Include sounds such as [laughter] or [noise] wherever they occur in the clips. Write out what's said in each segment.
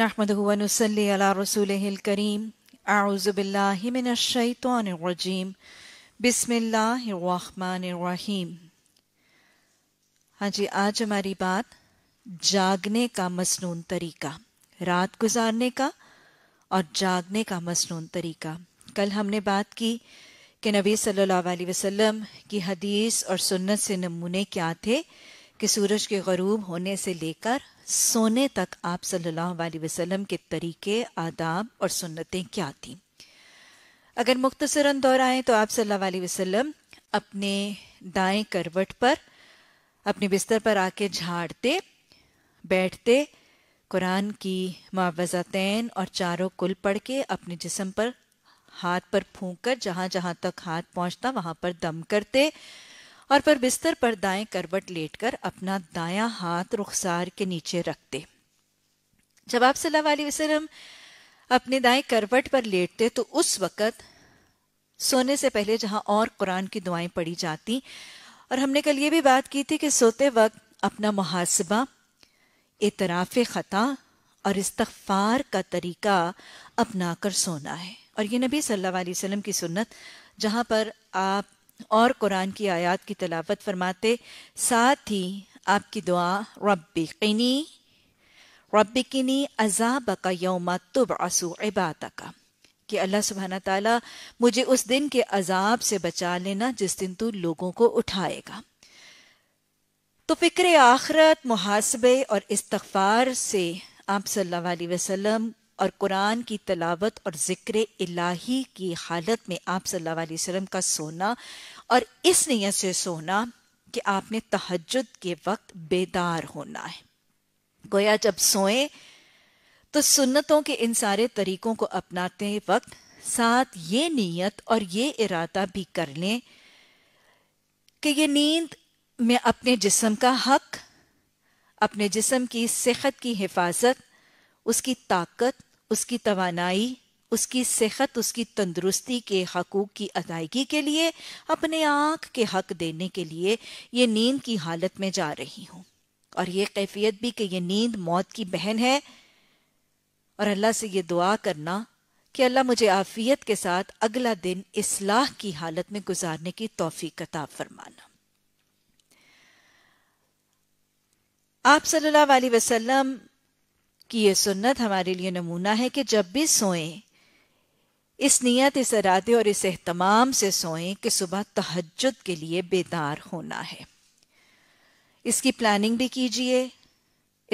नहमदनसली रसूलकरीम आउज़बिल्लिमिनशैतरजीम बिसमीम हाँ जी आज हमारी बात जागने का मसनून तरीका रात गुजारने का और जागने का मसनून तरीका कल हमने बात की कि नबी सल्लल्लाहु अलैहि वसल्लम की हदीस और सुन्नत से नमूने क्या थे कि सूरज के गरूब होने से लेकर सोने तक आप सल्लल्लाहु अलैहि वसल्लम के तरीके आदाब और सुन्नतें क्या थीं अगर मुख्तसरन दोहराएं तो आप सल्लल्लाहु अलैहि वसल्लम अपने दाएं करवट पर अपने बिस्तर पर आके झाड़ते बैठते कुरान की मुआवजातैन और चारों कुल पढ़ के अपने जिसम पर हाथ पर फूंक कर जहाँ जहाँ तक हाथ पहुँचता वहाँ पर दम करते और फिर बिस्तर पर दाएं करवट लेटकर अपना दाया हाथ रुखसार के नीचे रखते जब आप सल्लल्लाहु वसल्लम अपने दाएं करवट पर लेटते तो उस वक़्त सोने से पहले जहां और कुरान की दुआएं पढ़ी जाती और हमने कल ये भी बात की थी कि सोते वक्त अपना मुहासबा इतराफ़ ख़ता और इस्तफ़ार का तरीका अपना कर सोना है और ये नबी सल्लल्लाहु अलैहि वसल्लम की सुन्नत जहाँ पर आप और कुरान की आयत की तलावत फरमाते साथ ही आपकी दुआ रब्बी किनी रब्बी किनी अजाब का यौम तुब आसू इबाद का कि अल्लाह सुबहाना ताला मुझे उस दिन के अजाब से बचा लेना जिस दिन तू लोगों को उठाएगा तो फिक्र आखरत मुहासबे और इस्तफार से आप सल्लल्लाहु अलैहि वसल्लम और कुरान की तलावत और ज़िक्र इलाही की हालत में आप सल्लल्लाहु अलैहि वसल्लम का सोना और इस नीयत से सोना कि आपने तहजद के वक्त बेदार होना है गोया जब सोए तो सुन्नतों के इन सारे तरीकों को अपनाते वक्त साथ ये नीयत और ये इरादा भी कर लें कि ये नींद में अपने जिस्म का हक अपने जिस्म की सेहत की हिफाजत उसकी ताकत उसकी तवानाई उसकी सेहत उसकी तंदुरुस्ती के हकूक़ की अदायगी के लिए अपने आँख के हक देने के लिए ये नींद की हालत में जा रही हूँ और ये कैफियत भी कि ये नींद मौत की बहन है और अल्लाह से ये दुआ करना कि अल्लाह मुझे आफियत के साथ अगला दिन इसलाह की हालत में गुजारने की तोफ़ी कताब फरमाना आप सल्लल्लाहु अलैहि वसल्लम कि यह सुन्नत हमारे लिए नमूना है कि जब भी सोएं इस नियत इस इरादे और इस अहतमाम से सोएं कि सुबह तहजद के लिए बेदार होना है इसकी प्लानिंग भी कीजिए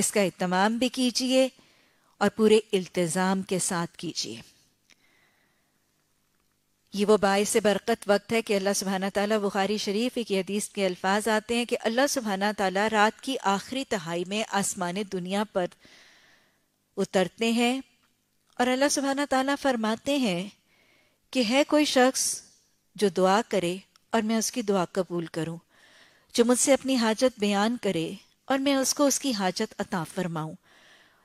इसका अहतमाम भी कीजिए और पूरे इल्तिजाम के साथ कीजिए ये वो से बरकत वक्त है कि अल्लाह सुबहाना ताला बुखारी शरीफ एक हदीस के अल्फाज आते हैं कि अल्लाह सुबहाना ताला रात की आखिरी तहाई में आसमान दुनिया पर उतरते हैं और अल्लाह सुबहाना ताला फरमाते हैं कि है कोई शख्स जो दुआ करे और मैं उसकी दुआ कबूल करूं जो मुझसे अपनी हाजत बयान करे और मैं उसको उसकी हाजत अता फरमाऊं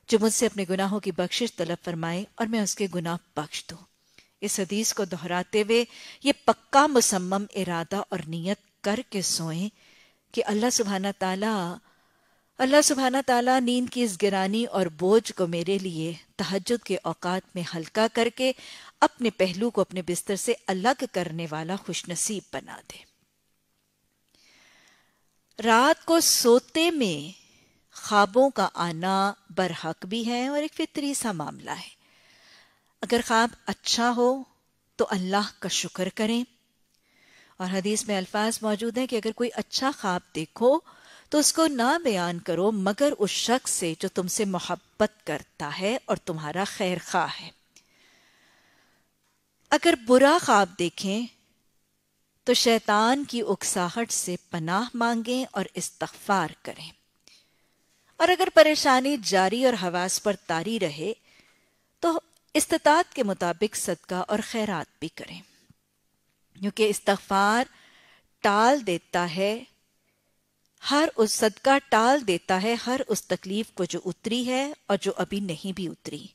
जो मुझसे अपने गुनाहों की बख्शिश तलब फरमाए और मैं उसके गुनाह बख्श दूं इस हदीस को दोहराते हुए ये पक्का मुसम्म इरादा और नीयत करके सोएं कि अल्लाह सुबहाना ताला अल्लाह सुबहाना तला नींद की इस गिरानी और बोझ को मेरे लिए तहजद के औकात में हल्का करके अपने पहलू को अपने बिस्तर से अलग करने वाला खुशनसीब बना दे रात को सोते में ख्वाबों का आना बरहक भी है और एक फितरी सा मामला है अगर ख्वाब अच्छा हो तो अल्लाह का शुक्र करें और हदीस में अल्फाज मौजूद हैं कि अगर कोई अच्छा ख्वाब देखो तो उसको ना बयान करो मगर उस शख्स से जो तुमसे मोहब्बत करता है और तुम्हारा खैर खा है अगर बुरा ख्वाब देखें तो शैतान की उकसाहट से पनाह मांगें और इस्तफार करें और अगर परेशानी जारी और हवास पर तारी रहे तो इस्तात के मुताबिक सदका और खैरात भी करें क्योंकि इस्तफार टाल देता है हर उस सदका टाल देता है हर उस तकलीफ को जो उतरी है और जो अभी नहीं भी उतरी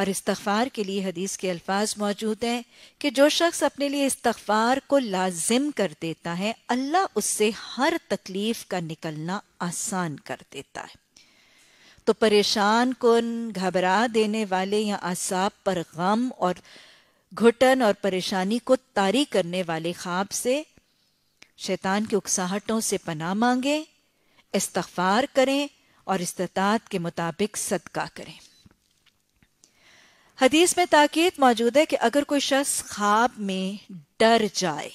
और इस्तफार के लिए हदीस के अल्फाज मौजूद हैं कि जो शख्स अपने लिए इस्तफार को लाजिम कर देता है अल्लाह उससे हर तकलीफ का निकलना आसान कर देता है तो परेशान कन घबरा देने वाले या आसाब पर गम और घुटन और परेशानी को तारी करने वाले ख्वाब से शैतान की उकसाहटों से पना मांगे इस्तफार करें और इस्तात के मुताबिक सदका करें हदीस में ताकीद मौजूद है कि अगर कोई शख्स ख्वाब में डर जाए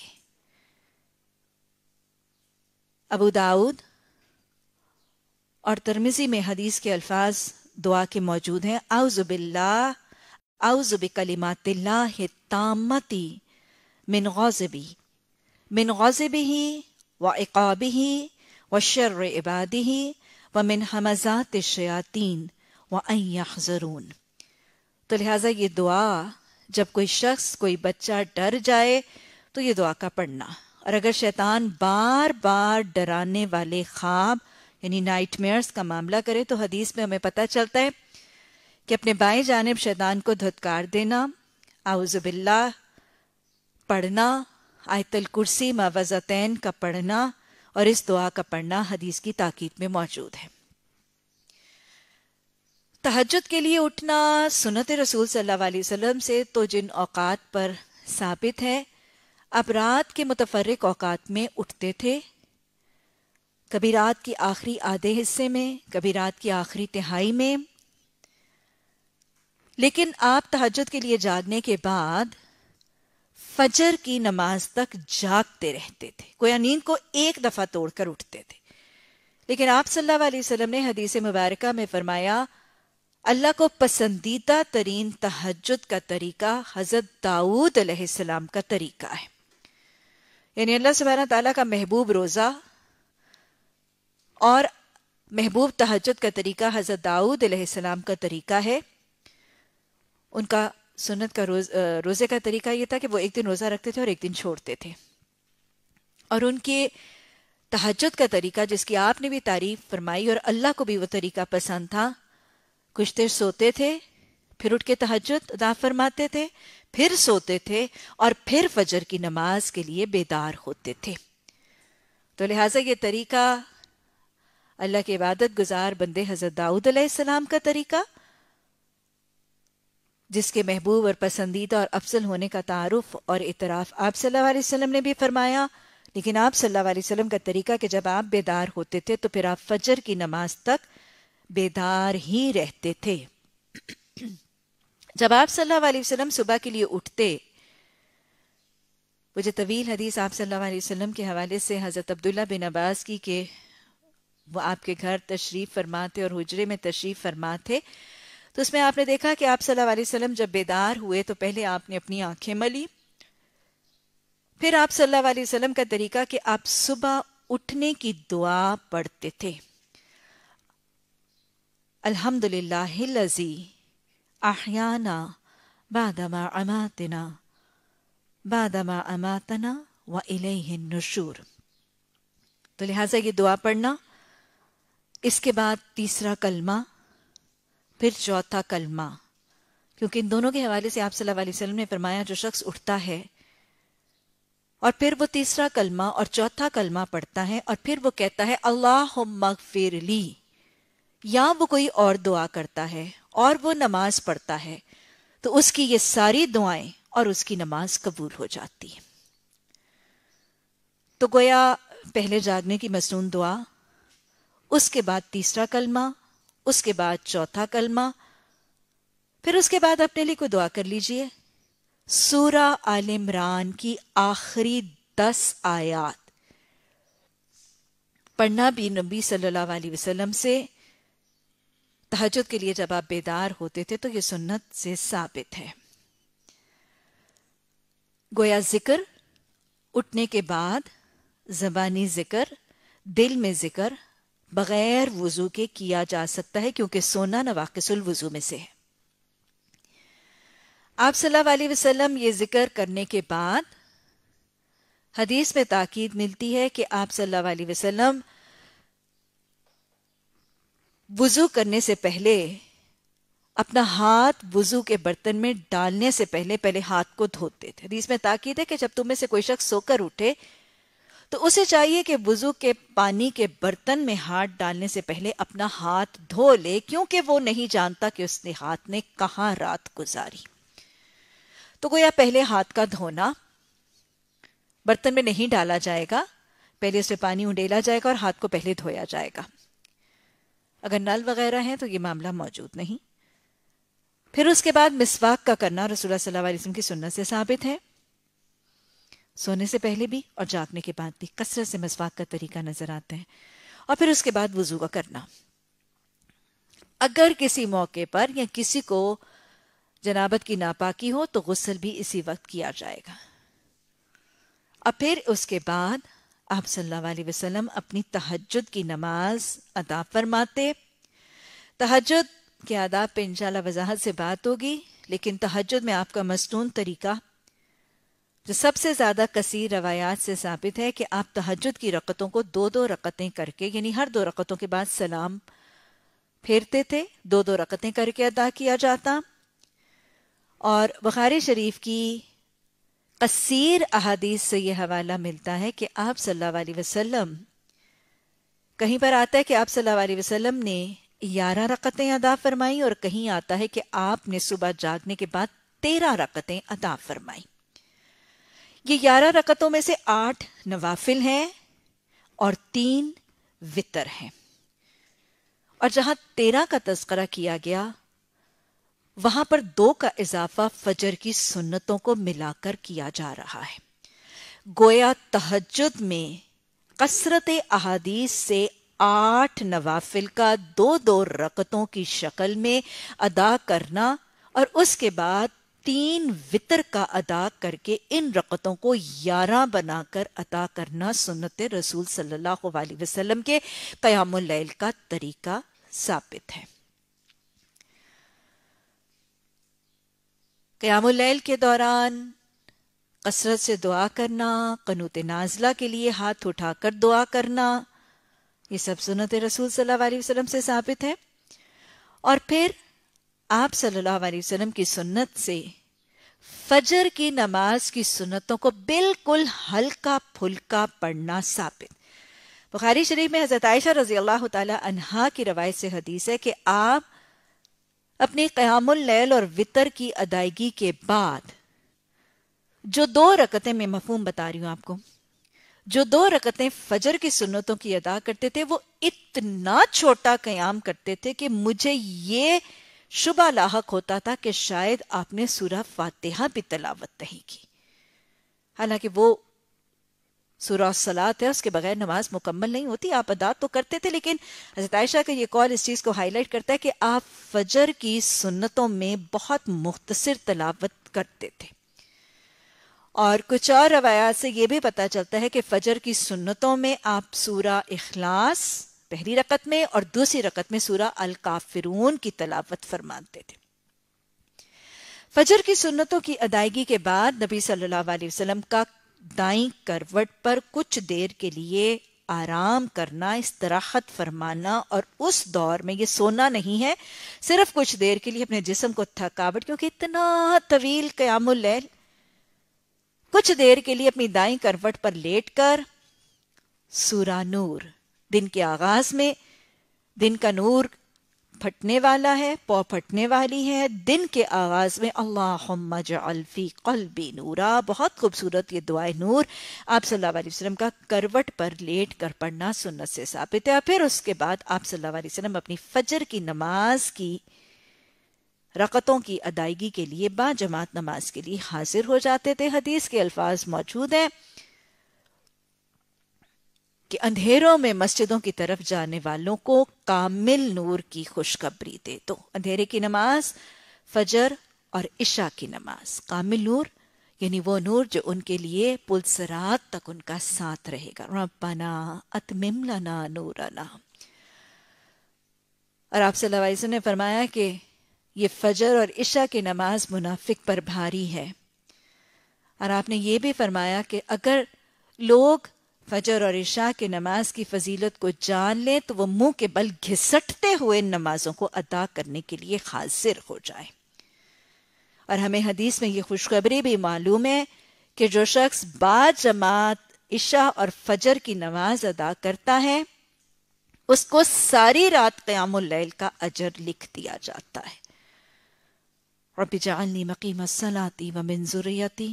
अबू दाऊद और तरमिजी में हदीस के अल्फाज दुआ के मौजूद हैं आउज़ुबिल्ला आउज़ुबिकलिमातिल्लाह तामती मिन गौज़बी मिन गज़ब ही व इकाब ही व शर इबादी ही व मिन हमजात शयातीन व अयरून तो लिहाजा ये दुआ जब कोई शख्स कोई बच्चा डर जाए तो ये दुआ का पढ़ना और अगर शैतान बार बार डराने वाले ख्वाब यानी नाइटमेयर्स का मामला करे तो हदीस में हमें पता चलता है कि अपने बाएं जानब शैतान को धुतकार देना आउजबिल्ला पढ़ना आयतल कुर्सी मावज़तैन का पढ़ना और इस दुआ का पढ़ना हदीस की ताकीद में मौजूद है तहजद के लिए उठना सुनत रसूल सल्लल्लाहु अलैहि वसल्लम से तो जिन औकात पर साबित है अब रात के मुतफरक औकात में उठते थे कभी रात की आखिरी आधे हिस्से में कभी रात की आखिरी तिहाई में लेकिन आप तहजद के लिए जागने के बाद फजर की नमाज तक जागते रहते थे कोया नींद को एक दफा तोड़कर उठते थे लेकिन आप सल्लल्लाहु अलैहि वसल्लम ने हदीस मुबारक में फरमाया अल्लाह को पसंदीदा तरीन तहजद का तरीका हजरत दाऊद अलैहिस्सलाम का तरीका है यानी अल्लाह सुबहाना तला का महबूब रोज़ा और महबूब तहजद का तरीका हजरत दाऊद अलैहिस्सलाम का तरीका है उनका सुन्नत का रोज रोज़े का तरीका ये था कि वो एक दिन रोज़ा रखते थे और एक दिन छोड़ते थे और उनके तहजद का तरीका जिसकी आपने भी तारीफ फरमाई और अल्लाह को भी वो तरीका पसंद था कुछ देर सोते थे फिर उठ के तहजद अदा फरमाते थे फिर सोते थे और फिर फजर की नमाज के लिए बेदार होते थे तो लिहाजा ये तरीका अल्लाह के इबादत गुजार बंदे हज़रत दाऊद का तरीका जिसके महबूब और पसंदीदा और अफसल होने का तारुफ और इतराफ़ आप सल्लल्लाहु ने भी फरमाया लेकिन आप सल्लल्लाहु का तरीका कि जब आप बेदार होते थे तो फिर आप फजर की नमाज तक बेदार ही रहते थे जब आप सल्लल्लाहु सुबह के लिए उठते मुझे तवील हदीस आप सल्लल्लाहु अलैहि के हवाले से हज़रत अब्दुल्ला बिन अब्बास की के वो आपके घर तशरीफ़ फरमाते और हजरे में तशरीफ़ फरमा थे तो उसमें आपने देखा कि आप सल्लल्लाहु अलैहि वसल्लम जब बेदार हुए तो पहले आपने अपनी आंखें मली फिर आप सल्लल्लाहु अलैहि वसल्लम का तरीका कि आप सुबह उठने की दुआ पढ़ते थे अल्हम्दुलिल्लाहिल्लज़ी अहयाना बादमा अमातना बादमा अमातना व इलेहिन नशूर तो लिहाजा ये दुआ पढ़ना इसके बाद तीसरा कलमा फिर चौथा कलमा क्योंकि इन दोनों के हवाले से आप सल्लल्लाहु अलैहि वसल्लम ने फरमाया जो शख्स उठता है और फिर वो तीसरा कलमा और चौथा कलमा पढ़ता है और फिर वो कहता है अल्लाह मगफिर ली या वो कोई और दुआ करता है और वो नमाज पढ़ता है तो उसकी ये सारी दुआएं और उसकी नमाज कबूल हो जाती है तो गोया पहले जागने की मसनून दुआ उसके बाद तीसरा कलमा उसके बाद चौथा कलमा फिर उसके बाद अपने लिए को दुआ कर लीजिए सूरा आल इमरान की आखिरी दस आयात पढ़ना भी नबी सल्लल्लाहु अलैहि वसल्लम से तहजद के लिए जब आप बेदार होते थे तो ये सुन्नत से साबित है गोया जिक्र उठने के बाद जबानी जिक्र दिल में जिक्र बगैर वजू के किया जा सकता है क्योंकि सोना नवाकसुल वजू में से है आप सल्लल्लाहु अलैहि वसल्लम ये जिक्र करने के बाद हदीस में ताकीद मिलती है कि आप सल्लल्लाहु अलैहि वसल्लम वजू करने से पहले अपना हाथ वजू के बर्तन में डालने से पहले पहले हाथ को धोते थे हदीस में ताकीद है कि जब तुम में से कोई शख्स सोकर उठे तो उसे चाहिए कि वजू के पानी के बर्तन में हाथ डालने से पहले अपना हाथ धो ले क्योंकि वो नहीं जानता कि उसने हाथ ने कहा रात गुजारी तो गोया पहले हाथ का धोना बर्तन में नहीं डाला जाएगा पहले उसे पानी उंडेला जाएगा और हाथ को पहले धोया जाएगा अगर नल वगैरह है तो ये मामला मौजूद नहीं फिर उसके बाद मिसवाक का करना रसूल सल्लल्लाहु अलैहि वसल्लम की सुन्नत से साबित है सोने से पहले भी और जागने के बाद भी कसरत से मसवाक का तरीका नजर आता है और फिर उसके बाद वजू का करना अगर किसी मौके पर या किसी को जनाबत की नापाकी हो तो गुस्सल भी इसी वक्त किया जाएगा और फिर उसके बाद आप सल्लल्लाहु अलैहि वसल्लम अपनी तहजद की नमाज अदा फरमाते तहजद के आदाब पे इंशाल्लाह वजाहत से बात होगी लेकिन तहजद में आपका मसनून तरीका जो सबसे ज्यादा कसीर रवायात से साबित है कि आप तहजद की रकतों को दो दो रकतें करके यानी हर दो रकतों के बाद सलाम फेरते थे दो दो रकतें करके अदा किया जाता और बुखारी शरीफ की कसीर अहादीस से यह हवाला मिलता है कि आप सल्लल्लाहु अलैहि वसल्लम कहीं पर आता है कि आप सल्लल्लाहु अलैहि वसल्लम ने ग्यारह रकतें अदा फरमाई और कहीं आता है कि आपने सुबह जागने के बाद तेरह रकतें अदा फरमाई ये ग्यारह रकतों में से आठ नवाफिल हैं और तीन वितर हैं और जहां तेरह का तस्करा किया गया वहां पर दो का इजाफा फजर की सुन्नतों को मिलाकर किया जा रहा है गोया तहजद में कसरत अहादीस से आठ नवाफिल का दो दो रकतों की शक्ल में अदा करना और उसके बाद तीन वितर का अदा करके इन रकतों को यारह बनाकर अदा करना सुनत रसूल सल्लल्लाहु अलैहि वसल्लम के कयामुल्लैल का तरीका साबित है कयामुल्लैल के दौरान कसरत से दुआ करना कनूत नाजला के लिए हाथ उठाकर दुआ करना ये सब सुनत रसूल सल्लल्लाहु अलैहि वसल्लम से साबित है और फिर आप सल्लल्लाहु अलैहि वसल्लम की सुन्नत से फजर की नमाज की सुन्नतों को बिल्कुल हल्का फुल्का पढ़ना साबित बुखारी शरीफ में हज़रत आयशा रजी अल्लाह तहा की रवायत से हदीस है कि आप अपनी क़यामुल्लैल और वितर की अदायगी के बाद जो दो रकतें मैं मफहूम बता रही हूं आपको जो दो रकतें फजर की सुन्नतों की अदा करते थे वो इतना छोटा क्याम करते थे कि मुझे ये शुबा लाक होता था कि शायद आपने सूरह फातिहा भी तलावत नहीं की हालांकि वो सूरह सलात है उसके बगैर नमाज मुकम्मल नहीं होती आप अदा तो करते थे लेकिन हजरत आयशा का ये कॉल इस चीज़ को हाईलाइट करता है कि आप फजर की सुन्नतों में बहुत मुख्तसर तलावत करते थे और कुछ और रवायात से यह भी पता चलता है कि फजर की सुन्नतों में आप सूरा इखलास पहली रकत में और दूसरी रकत में सूरा अल काफिरून की तलावत फरमाते थे फजर की सुन्नतों की अदायगी के बाद नबी सल्लल्लाहु अलैहि वसल्लम का दाई करवट पर कुछ देर के लिए आराम करना इस्तराहत फरमाना और उस दौर में ये सोना नहीं है सिर्फ कुछ देर के लिए अपने जिसम को थकावट क्योंकि इतना तवील क्यामुल कुछ देर के लिए अपनी दाई करवट पर लेट कर सूरानूर दिन के आगाज में दिन का नूर फटने वाला है पौ फटने वाली है दिन के आगाज में अल्लाह जल्फी कल्बी नूरा बहुत खूबसूरत ये दुआ नूर आप सल्लल्लाहु अलैहि वसल्लम का करवट पर लेट कर पढ़ना सुन्नत से साबित है फिर उसके बाद आप सल्लल्लाहु अलैहि वसल्लम अपनी फजर की नमाज की रकतों की अदायगी के लिए बाजमात नमाज के लिए हाजिर हो जाते थे हदीस के अल्फाज मौजूद हैं कि अंधेरों में मस्जिदों की तरफ जाने वालों को कामिल नूर की खुशखबरी दे दो अंधेरे की नमाज फजर और इशा की नमाज कामिल नूर यानी वो नूर जो उनके लिए पुलसरात तक उनका साथ रहेगा रबना अतमिमलाना नूर नूराना और आप सल्लल्लाहु ने फरमाया कि ये फजर और इशा की नमाज मुनाफिक पर भारी है और आपने ये भी फरमाया कि अगर लोग फजर और इशा की नमाज की फजीलत को जान लें तो वो मुंह के बल घिसटते हुए इन नमाजों को अदा करने के लिए हाजिर हो जाए और हमें हदीस में ये खुशखबरी भी मालूम है कि जो शख्स जमात इशा और फजर की नमाज अदा करता है उसको सारी रात क्यामल का अजर लिख दिया जाता है रबी जालनी मकीम सलाती व मंजूरियती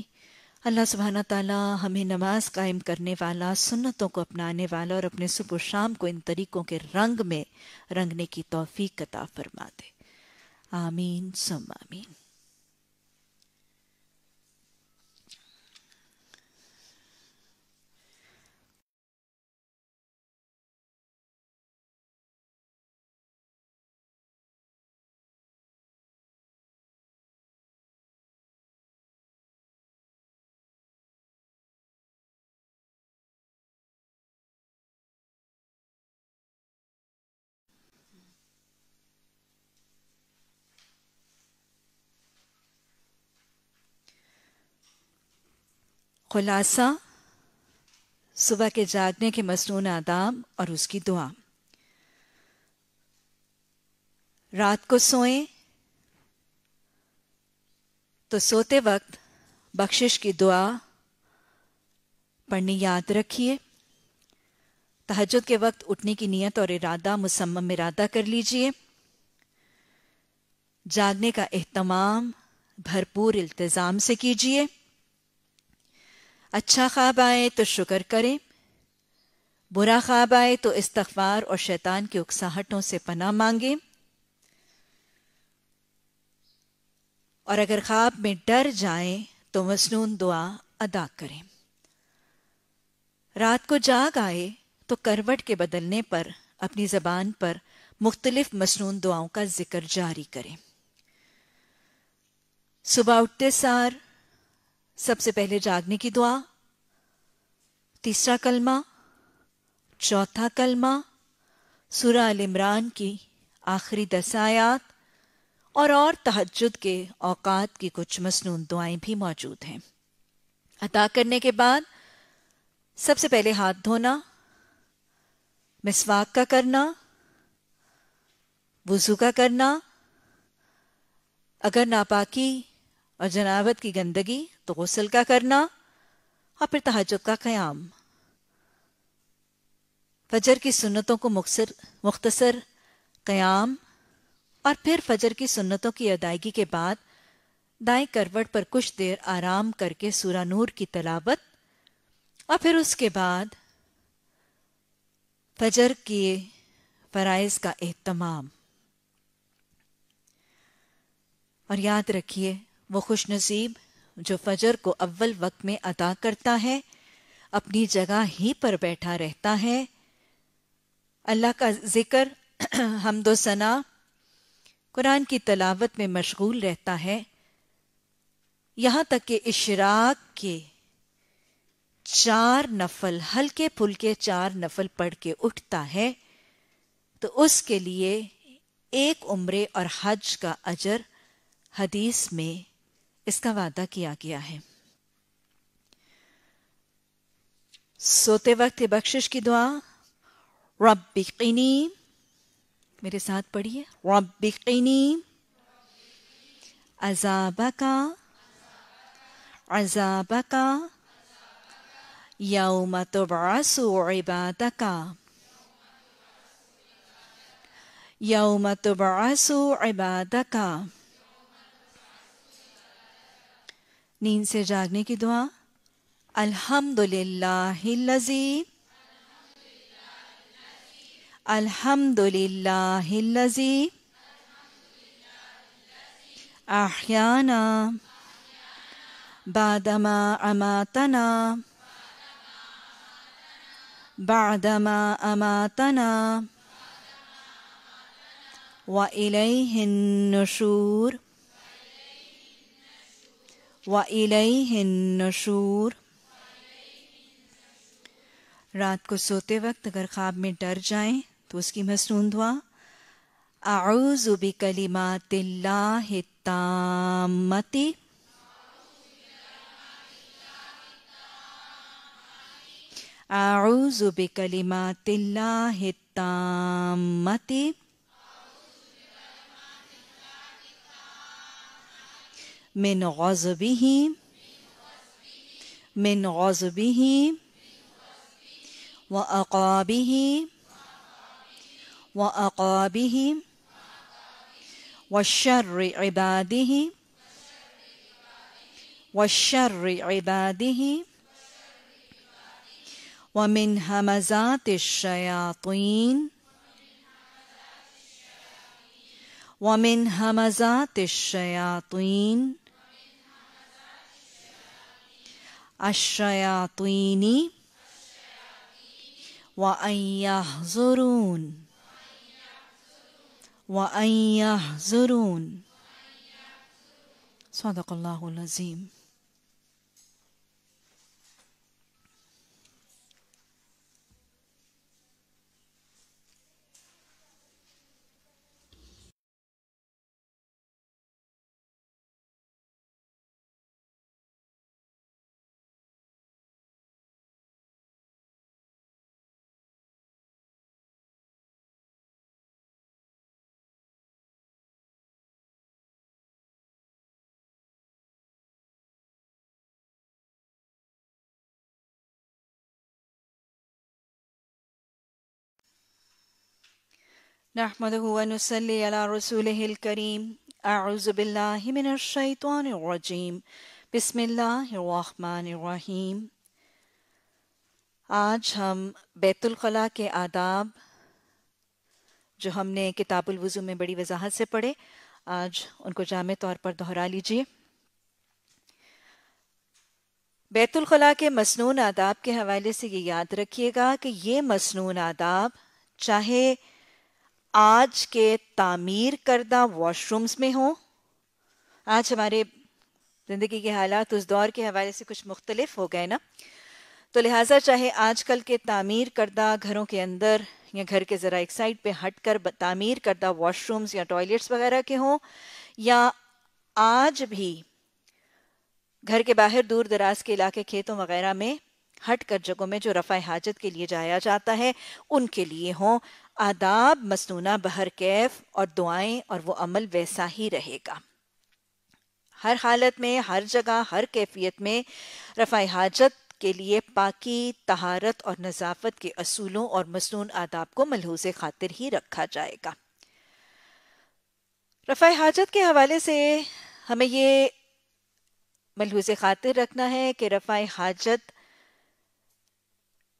अल्लाह सुबहाना ताला हमें नमाज कायम करने वाला सुन्नतों को अपनाने वाला और अपने सुबह शाम को इन तरीकों के रंग में रंगने की तोफ़ी कता फरमा दे आमीन सुम आमीन खुलासा सुबह के जागने के मसनून आदाब और उसकी दुआ रात को सोए तो सोते वक्त बख्शिश की दुआ पढ़नी याद रखिए तहजद के वक्त उठने की नीयत और इरादा मुसम्म इरादा कर लीजिए जागने का एहतमाम भरपूर इल्तज़ाम से कीजिए अच्छा ख्वाब आए तो शुक्र करें बुरा ख्वाब आए तो इस्तफार और शैतान की उकसाहटों से पना मांगें और अगर ख्वाब में डर जाए तो मसनून दुआ अदा करें रात को जाग आए तो करवट के बदलने पर अपनी ज़बान पर मुख्तलिफ मसनून दुआओं का जिक्र जारी करें सुबह उठते सार सबसे पहले जागने की दुआ तीसरा कलमा चौथा कलमा सुरा अल इमरान की आखिरी दसायात और और तहजद के औकात की कुछ मसनून दुआएं भी मौजूद हैं अता करने के बाद सबसे पहले हाथ धोना मिसवाक का करना वजू का करना अगर नापाकी और जनावत की गंदगी तो गसल का करना और फिर तहजद का क़्याम फजर की सुन्नतों को मुख्तर मुख्तसर क़्याम और फिर फजर की सुन्नतों की अदायगी के बाद दाएं करवट पर कुछ देर आराम करके सूरा नूर की तलावत और फिर उसके बाद फजर के फ़राइज़ का एहतमाम और याद रखिए वो खुश नसीब जो फजर को अव्वल वक्त में अदा करता है अपनी जगह ही पर बैठा रहता है अल्लाह का जिक्र [clears throat] हमदोसना कुरान की तलावत में मशगूल रहता है यहां तक कि इशराक के चार नफल हल्के फुलके चार नफल पढ़ के उठता है तो उसके लिए एक उम्रे और हज का अजर हदीस में इसका वादा किया गया है सोते वक्त बख्शिश की दुआ रबिकनी मेरे साथ पढ़िए रबिकीनी अजाबका अजाबका यौम तुबअसु का यौम तुबअसु का नींद से जागने की दुआ अल्हम्दुलिल्लाहिल्लज़ी अल्हम्दुलिल्लाहिल्लज़ी अहयाना बादमा अमातना बादमा अमातना व इलैहिन नुशूर वलशूर रात को सोते वक्त अगर ख्वाब में डर जाए तो उसकी मसनून दुआ आउजुबी कलिमा तिल्लामती कलीमा तिल्ला तिल्लामती من غضبه من غضبه وأقابه وأقابه والشر عباده والشر عباده ومن همزات الشياطين ومن همزات الشياطين الشياطين وأن يحضرون وأن يحضرون صدق الله العظيم नहमदनसलकरीम आउज़बिल्लिमिनशैतरजीम बसमीम आज हम बैतुलखला के आदाब जो हमने किताबुलवज़ू में बड़ी वजाहत से पढ़े आज उनको जामे तौर पर दोहरा लीजिए बैतुलखला के मसनून आदाब के हवाले से ये याद रखिएगा कि ये मसनून आदाब चाहे आज के तामीर करदा वॉशरूम्स में हों आज हमारे ज़िंदगी के हालात उस दौर के हवाले से कुछ मुख्तलिफ हो गए ना तो लिहाजा चाहे आजकल के तामीर करदा घरों के अंदर या घर के ज़रा एक साइड पर हट कर तामीर करदा वॉशरूम्स या टॉयलेट्स वगैरह के हों या आज भी घर के बाहर दूर दराज के इलाके खेतों वगैरह में हट कर जगहों में जो रफ़ा हाजत के लिए जाया जाता है उनके लिए हों आदाब मसनूना बहर कैफ और दुआएं और वो अमल वैसा ही रहेगा हर हालत में हर जगह हर कैफियत में रफा हाजत के लिए पाकि तहारत और नज़ाफत के असूलों और मसनून आदाब को मलहूज खातिर ही रखा जाएगा रफा हाजत के हवाले से हमें ये मलहूज खातिर रखना है कि रफा हाजत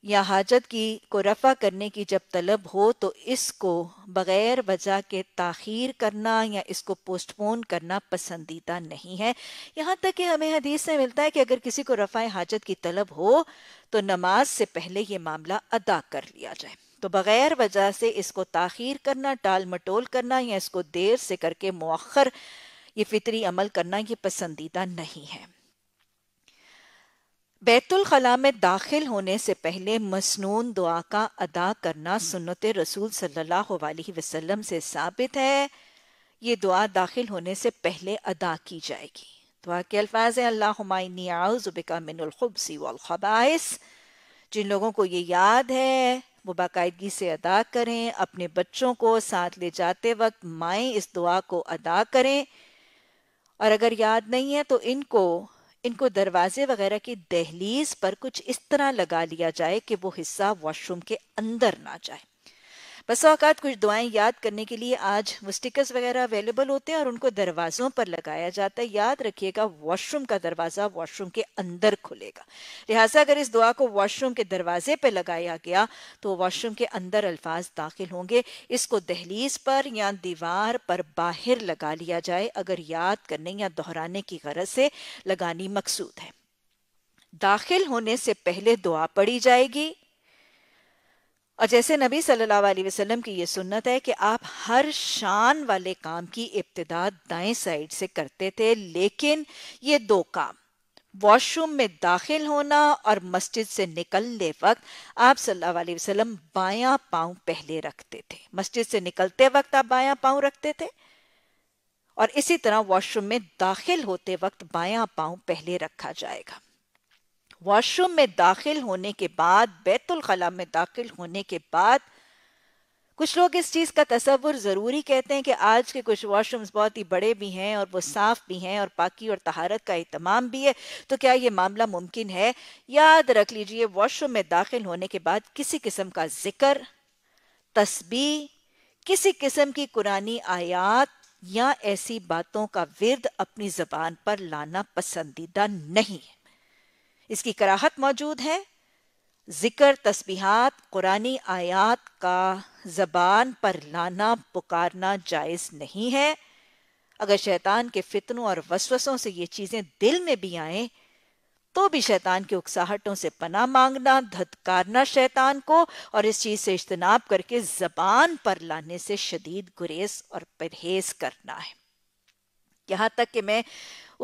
या हाजत की को रफा करने की जब तलब हो तो इसको बग़ैर वजह के ताखीर करना या इसको पोस्टपोन करना पसंदीदा नहीं है यहाँ तक कि हमें हदीस से मिलता है कि अगर किसी को रफा हाजत की तलब हो तो नमाज से पहले ये मामला अदा कर लिया जाए तो बग़ैर वजह से इसको ताखीर करना टाल मटोल करना या इसको देर से करके मौखर ये फितरी अमल करना ये पसंदीदा नहीं है बैतुलखला में दाखिल होने से पहले मसनून दुआ का अदा करना सुनत रसूल सल्लल्लाहु अलैहि वसल्लम से साबित है ये दुआ दाखिल होने से पहले अदा की जाएगी दुआ के अल्फाज अल्लाहुमानियाबिका मिनखुबसी वालखबाइस जिन लोगों को ये याद है वो बाकायदगी से अदा करें अपने बच्चों को साथ ले जाते वक्त माएँ इस दुआ को अदा करें और अगर याद नहीं है तो इनको इनको दरवाजे वगैरह की दहलीज पर कुछ इस तरह लगा लिया जाए कि वो हिस्सा वॉशरूम के अंदर ना जाए बस अवकात कुछ दुआएं याद करने के लिए आज वो स्टिकर्स वगैरह अवेलेबल होते हैं और उनको दरवाज़ों पर लगाया जाता है याद रखिएगा वॉशरूम का दरवाज़ा वॉशरूम के अंदर खुलेगा लिहाजा अगर इस दुआ को वॉशरूम के दरवाजे पर लगाया गया तो वॉशरूम के अंदर अल्फाज दाखिल होंगे इसको दहलीज पर या दीवार पर बाहर लगा लिया जाए अगर याद करने या दोहराने की गरज से लगानी मकसूद है दाखिल होने से पहले दुआ पड़ी जाएगी और जैसे नबी सल्लल्लाहु अलैहि वसल्लम की ये सुन्नत है कि आप हर शान वाले काम की इब्तदा दाएं साइड से करते थे लेकिन ये दो काम वॉशरूम में दाखिल होना और मस्जिद से निकलने वक्त आप सल्लल्लाहु अलैहि वसल्लम बायां पाँव पहले रखते थे मस्जिद से निकलते वक्त आप बायां पाँव रखते थे और इसी तरह वॉशरूम में दाखिल होते वक्त बायां पाँव पहले रखा जाएगा वॉशरूम में दाखिल होने के बाद बैतुलखला में दाखिल होने के बाद कुछ लोग इस चीज़ का तस्वुर ज़रूरी कहते हैं कि आज के कुछ वॉशरूम्स बहुत ही बड़े भी हैं और वो साफ़ भी हैं और पाकि और तहारत का अहतमाम भी है तो क्या ये मामला मुमकिन है याद रख लीजिए वॉशरूम में दाखिल होने के बाद किसी किस्म का जिक्र तस्बी किसी किस्म की कुरानी आयात या ऐसी बातों का विरद अपनी ज़बान पर लाना पसंदीदा नहीं है इसकी कराहत मौजूद है जिक्र तस्बीहात कुरानी आयात का जबान पर लाना पुकारना जायज़ नहीं है अगर शैतान के फितनों और वसवसों से ये चीज़ें दिल में भी आए तो भी शैतान की उकसाहटों से पना मांगना धतकारना शैतान को और इस चीज़ से इज्तनाब करके जबान पर लाने से शदीद गुरेज और परहेज करना है यहाँ तक कि मैं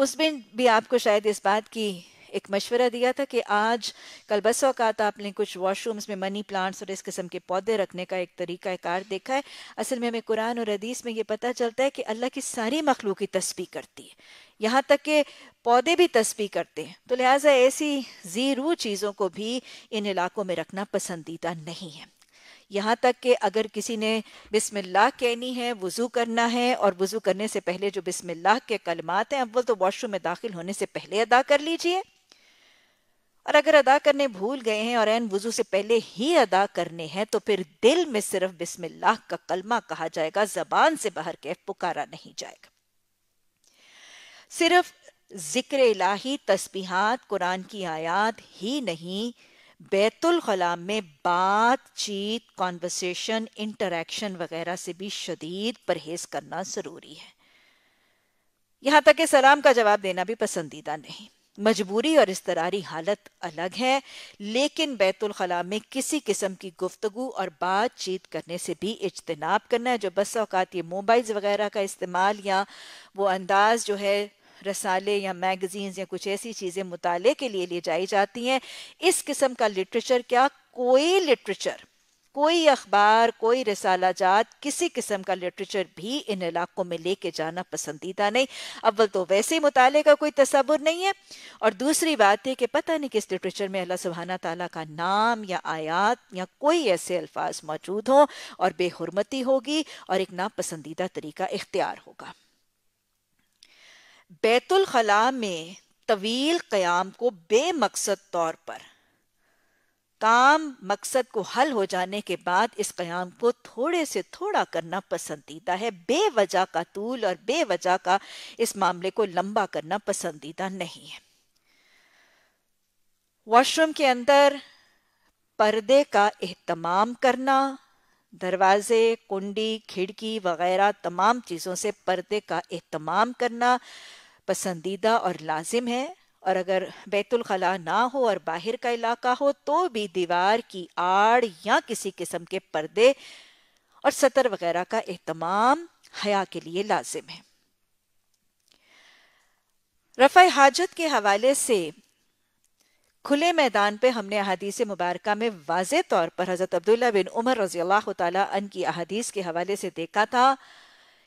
उस दिन भी आपको शायद इस बात की एक मशवरा दिया था कि आज कल बस औकात आपने कुछ वॉशरूम्स में मनी प्लांट्स और इस किस्म के पौधे रखने का एक तरीका कार देखा है असल में हमें कुरान और हदीस में ये पता चलता है कि अल्लाह की सारी मखलूक की तस्वीर करती है यहाँ तक के पौधे भी तस्वीर करते हैं तो लिहाजा ऐसी जीरू चीज़ों को भी इन इलाकों में रखना पसंदीदा नहीं है यहाँ तक कि अगर किसी ने बिस्मिल्लाह कहनी है वज़ू करना है और वज़ू करने से पहले जो बिस्मिल्लाह के कलमात हैं अव्वल तो वॉशरूम में दाखिल होने से पहले अदा कर लीजिए और अगर अदा करने भूल गए हैं और एन वजू से पहले ही अदा करने हैं तो फिर दिल में सिर्फ बिस्मिल्लाह का कलमा कहा जाएगा जबान से बाहर कैफ पुकारा नहीं जाएगा सिर्फ जिक्र इलाही तस्बीहात कुरान की आयात ही नहीं बैतुल खलाम में बातचीत कॉन्वर्सेशन इंटरेक्शन वगैरह से भी शदीद परहेज करना जरूरी है यहां तक कि सलाम का जवाब देना भी पसंदीदा नहीं मजबूरी और इसतरारी हालत अलग है लेकिन बैतुलखला में किसी किस्म की गुफ्तु और बातचीत करने से भी इजतनाब करना है जो बस अवकात ये मोबाइल्स वगैरह का इस्तेमाल या वो अंदाज जो है रसाले या मैगजीन्स या कुछ ऐसी चीज़ें मुताले के लिए ले जाई जाती हैं इस किस्म का लिटरेचर क्या कोई लिटरेचर कोई अखबार कोई रसाला जात किसी किस्म का लिटरेचर भी इन इलाकों में लेके जाना पसंदीदा नहीं अव्वल तो वैसे ही मुताले का कोई तस्वुर नहीं है और दूसरी बात यह कि पता नहीं किस लिटरेचर में अल्लाह सुबहाना तला का नाम या आयात या कोई ऐसे अल्फाज मौजूद हों और बेहरमती होगी और एक नापसंदीदा तरीका इख्तियार होगा बैतुल खला में तवील क्याम को बेमकसद तौर पर काम मकसद को हल हो जाने के बाद इस क्याम को थोड़े से थोड़ा करना पसंदीदा है बेवजह का तूल और बेवजह का इस मामले को लंबा करना पसंदीदा नहीं है वॉशरूम के अंदर पर्दे का एहतमाम करना दरवाजे कुंडी खिड़की वगैरह तमाम चीज़ों से पर्दे का एहतमाम करना पसंदीदा और लाजिम है और अगर बैतुलखला ना हो और बाहर का इलाका हो तो भी दीवार की आड़ या किसी किस्म के पर्दे और सतर वगैरह का एहतमाम हया के लिए लाजिम है रफ़ा हाजत के हवाले से खुले मैदान पे हमने अहदीस मुबारक में वाज तौर पर हज़रत अब्दुल्ला बिन उमर रजी अल्लाह तन की अहादीस के हवाले से देखा था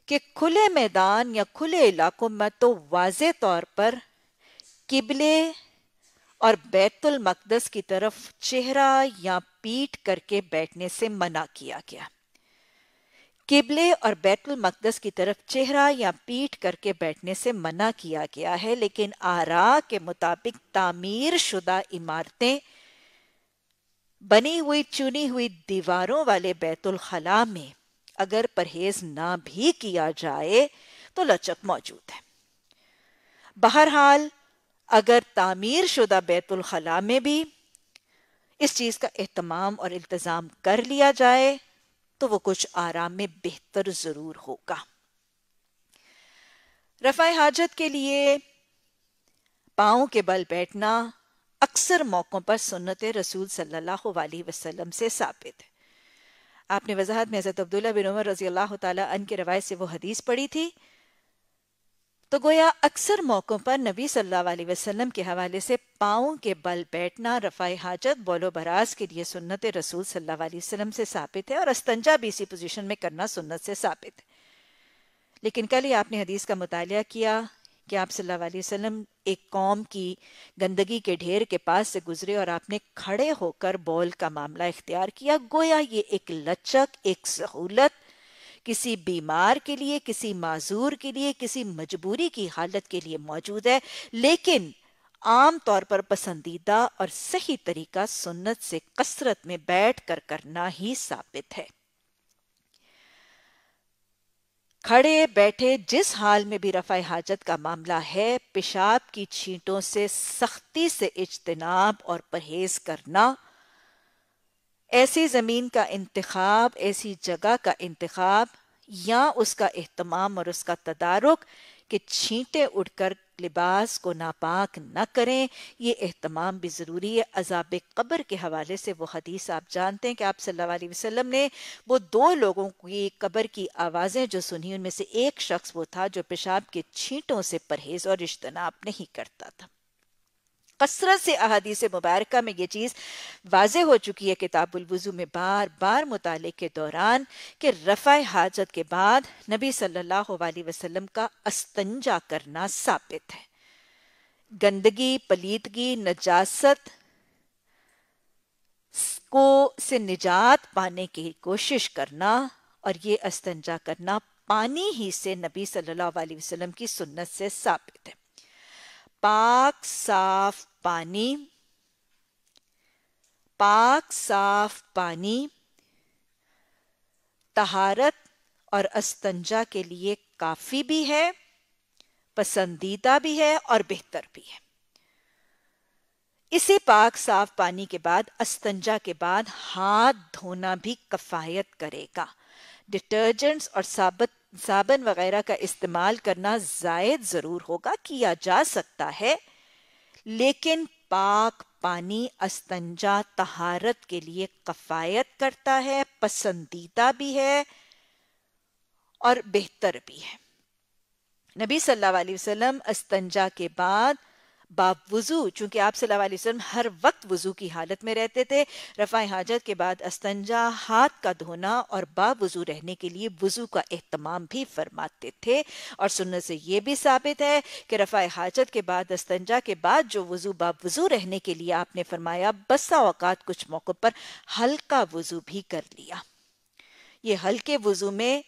कि खुले मैदान या खुले इलाकों में तो वाज तौर पर किबले और बैतुल मकदस की तरफ चेहरा या पीठ करके बैठने से मना किया गया किबले और बैतुल मकदस की तरफ चेहरा या पीठ करके बैठने से मना किया गया है लेकिन आरा के मुताबिक तामीर शुदा इमारतें बनी हुई चुनी हुई दीवारों वाले बैतुल खला में अगर परहेज ना भी किया जाए तो लचक मौजूद है बहरहाल अगर तामीर शुदा बैतुलखला में भी इस चीज़ का अहतमाम और इल्तज़ाम कर लिया जाए तो वो कुछ आराम में बेहतर ज़रूर होगा रफ़ा हाजत के लिए पाओ के बल बैठना अक्सर मौक़ों पर सुन्नत रसूल सल्लल्लाहु अलैहि वसल्लम से साबित है आपने वजाहत में हज़रत अब्दुल्ला बिन उमर रज़ी अल्लाह तन की रवायत से वो हदीस पढ़ी थी तो गोया अक्सर मौक़ों पर नबी सल्लल्लाहु अलैहि वसल्लम के हवाले से पाओ के बल बैठना रफाए हाजत बोलो बराज के लिए सुन्नत रसूल सल्लल्लाहु अलैहि वसल्लम से साबित है और अस्तंजा भी इसी पोजीशन में करना सुन्नत से साबित है लेकिन कल ही आपने हदीस का मुताल किया कि आप सल्लल्लाहु अलैहि वसल्लम एक कौम की गंदगी के ढेर के पास से गुजरे और आपने खड़े होकर बॉल का मामला इख्तियार किया गोया ये एक लचक एक सहूलत किसी बीमार के लिए किसी माजूर के लिए किसी मजबूरी की हालत के लिए मौजूद है लेकिन आम तौर पर पसंदीदा और सही तरीका सुन्नत से कसरत में बैठ कर करना ही साबित है खड़े बैठे जिस हाल में भी रफा हाजत का मामला है पेशाब की छींटों से सख्ती से इजतनाब और परहेज करना ऐसी ज़मीन का इंतखब ऐसी जगह का इंतखब या उसका अहतमाम और उसका तदारक कि छींटे उड़कर लिबास को नापाक न करें ये अहतमाम भी ज़रूरी है अजाब कब्र के हवाले से वो हदीस आप जानते हैं कि आप सल्लल्लाहु अलैहि वसल्लम ने वो दो लोगों की कब्र की आवाज़ें जो सुनी उनमें से एक शख्स वो था जो पेशाब के छींटों से परहेज़ और इज्तनाब नहीं करता था कसरत से अहादीस मुबारक में ये चीज़ वाज हो चुकी है किताबुलवज़ू में बार बार मुताले के दौरान कि रफ़ा हाजत के बाद नबी सल्लल्लाहु अलैहि वसल्लम का अस्तंजा करना साबित है गंदगी पलीदगी नजासत को से निजात पाने की कोशिश करना और ये अस्तंजा करना पानी ही से नबी सल्लल्लाहु अलैहि वसल्लम की सुन्नत से साबित है पाक साफ पानी पाक साफ पानी तहारत और अस्तंजा के लिए काफ़ी भी है पसंदीदा भी है और बेहतर भी है इसी पाक साफ पानी के बाद अस्तंजा के बाद हाथ धोना भी कफायत करेगा डिटर्जेंट्स और साबत साबन वगैरह का इस्तेमाल करना जायद ज़रूर होगा किया जा सकता है लेकिन पाक पानी अस्तंजा तहारत के लिए कफायत करता है पसंदीदा भी है और बेहतर भी है नबी सल्लल्लाहु अलैहि वसल्लम अस्तंजा के बाद बावजू चूंकि आप सल्लाम हर वक्त वजू की हालत में रहते थे रफ़ा हाजत के बाद अस्तंजा हाथ का धोना और बावजू रहने के लिए वजू का अहतमाम भी फरमाते थे और सुनने से ये भी साबित है कि रफ़ा हाजत के बाद अस्तंजा के बाद जो वजू बावजू रहने के लिए आपने फरमाया बसा औकात कुछ मौक़ों पर हल्का वजू भी कर लिया ये हल्के वजू में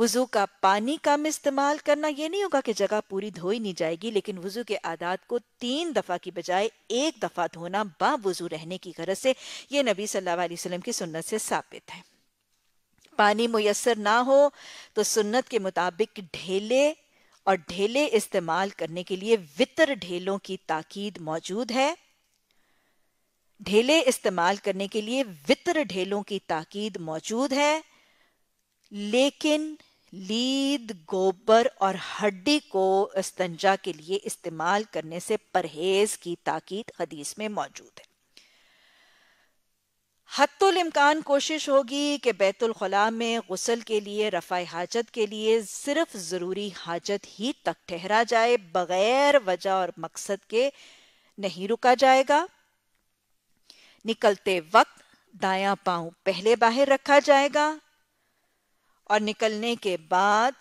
वज़ू का पानी कम इस्तेमाल करना यह नहीं होगा कि जगह पूरी धोई नहीं जाएगी लेकिन वज़ू के आदात को तीन दफ़ा की बजाय एक दफ़ा धोना बावज़ू रहने की गरज से यह नबी सल्लल्लाहु अलैहि वसल्लम की सुन्नत से साबित है पानी मैसर ना हो तो सुन्नत के मुताबिक ढेले और ढेले इस्तेमाल करने के लिए वितर ढेलों की ताकीद मौजूद है ढेले इस्तेमाल करने के लिए वितर ढेलों की ताकीद मौजूद है लेकिन लीद गोबर और हड्डी को स्तंजा के लिए इस्तेमाल करने से परहेज की ताकीद हदीस में मौजूद है हत्तुल इम्कान कोशिश होगी कि बैतुलखला में गसल के लिए रफा हाजत के लिए सिर्फ ज़रूरी हाजत ही तक ठहरा जाए बगैर वजह और मकसद के नहीं रुका जाएगा निकलते वक्त दायां पांव पहले बाहर रखा जाएगा और निकलने के बाद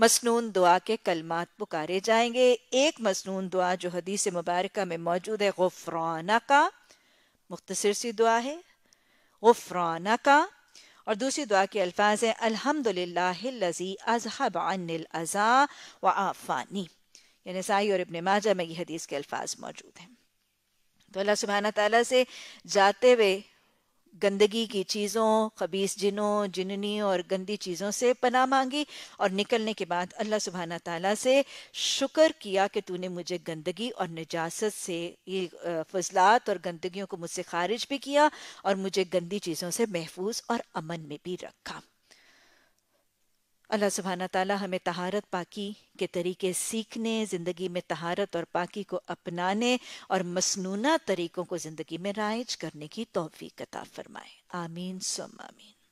मसनून दुआ के कलमात पुकारे जाएंगे एक मसनून दुआ जो हदीस मुबारक में मौजूद है गुफराना का मुख्तसर सी दुआ है गुफराना का और दूसरी दुआ के अल्फाज हैं अल्हम्दुलिल्लाहिल्लज़ी अज़हब अनिल अज़ा व आफ़ानी यानी साई और इब्न माजा में ये हदीस के अल्फाज मौजूद हैं तो अल्लाह सुबहाना तला से जाते हुए गंदगी की चीज़ों खबीस जिनों जिननी और गंदी चीज़ों से पना मांगी और निकलने के बाद अल्लाह सुबहाना ताला से शुक्र किया कि तूने मुझे गंदगी और निजात से ये फजलात और गंदगियों को मुझसे खारिज भी किया और मुझे गंदी चीज़ों से महफूज और अमन में भी रखा अल्लाह सुबहाना ताला हमें तहारत पाकी के तरीके सीखने ज़िंदगी में तहारत और पाकी को अपनाने और मसनूना तरीक़ों को ज़िंदगी में राइज करने की तोफ़ी कता फ़रमाए आमीन सुम आमीन